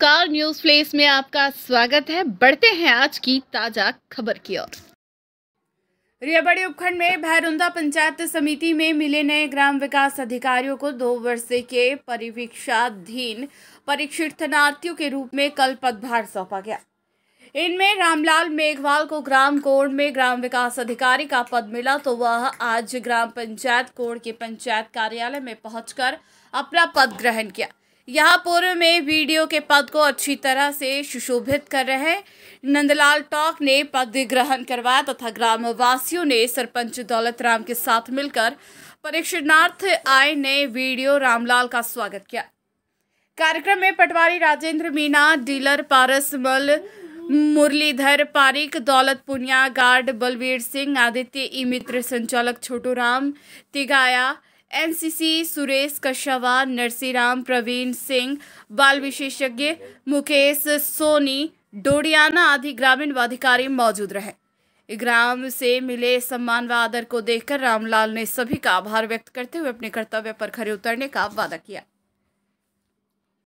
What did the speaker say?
car news place में आपका स्वागत है बढ़ते हैं आज की ताजा खबर की ओर रियाबड़ी उपखंड में भैरुंदा पंचायत समिति में मिले नए ग्राम विकास अधिकारियों को दो वर्ष के परिवीक्षाधीन परीक्षितार्थियों के रूप में कल पदभार सौंपा गया इनमें रामलाल मेघवाल को ग्राम कोड में ग्राम विकास अधिकारी का पद मिला तो वह आज ग्राम पंचायत कोड के पंचायत कार्यालय में पहुंचकर अपना पद ग्रहण किया यहाँ पूर्व में वीडियो के पद को अच्छी तरह से सुशोभित कर रहे नंदलाल टॉक ने पद ग्रहण करवाया तथा ग्रामवासियों ने सरपंच दौलत राम के साथ मिलकर परीक्षणार्थ आए नए वीडियो रामलाल का स्वागत किया कार्यक्रम में पटवारी Rajendra Meena dealer Paras Mal Muralidhar Pareek Daulat Puniya guard Balveer Singh Aditya e Mitra संचालक छोटू राम तिगाया एनसीसी सुरेश कश्यवा नरसीराम प्रवीण सिंह बाल विशेषज्ञ मुकेश सोनी डोडियाना आदि ग्रामीण व अधिकारी मौजूद रहे ग्राम से मिले सम्मान व आदर को देखकर रामलाल ने सभी का आभार व्यक्त करते हुए अपने कर्तव्य पर खरे उतरने का वादा किया